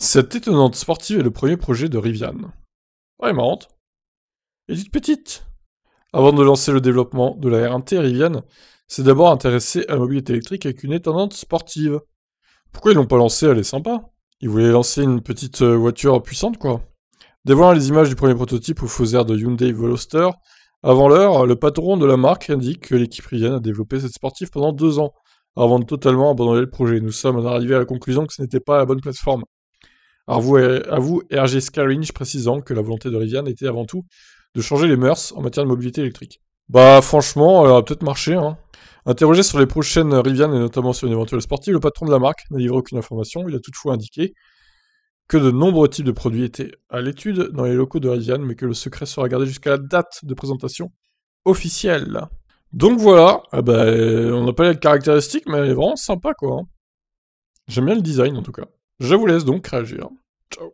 Cette étonnante sportive est le premier projet de Rivian. Ouais, marrante. toute petite. Avant de lancer le développement de la R1T, Rivian s'est d'abord intéressé à la mobilité électrique avec une étonnante sportive. Pourquoi ils l'ont pas lancée Elle est sympa. Ils voulaient lancer une petite euh, voiture puissante, quoi. Dévoilant les images du premier prototype au faux air de Hyundai Veloster, avant l'heure, le patron de la marque indique que l'équipe Rivian a développé cette sportive pendant deux ans, avant de totalement abandonner le projet. Nous sommes arrivés à la conclusion que ce n'était pas la bonne plateforme. Euh, à vous, RG Scaringe précisant hein, que la volonté de Rivian était avant tout de changer les mœurs en matière de mobilité électrique. Bah franchement, elle a peut-être marché. Hein. Interrogé sur les prochaines Rivian et notamment sur une éventuelle sportive, le patron de la marque n'a livré aucune information. Il a toutefois indiqué que de nombreux types de produits étaient à l'étude dans les locaux de Rivian, mais que le secret sera gardé jusqu'à la date de présentation officielle. Donc voilà, ah bah, on n'a pas les caractéristiques, mais elle est vraiment sympa quoi. Hein. J'aime bien le design en tout cas. Je vous laisse donc réagir. Ciao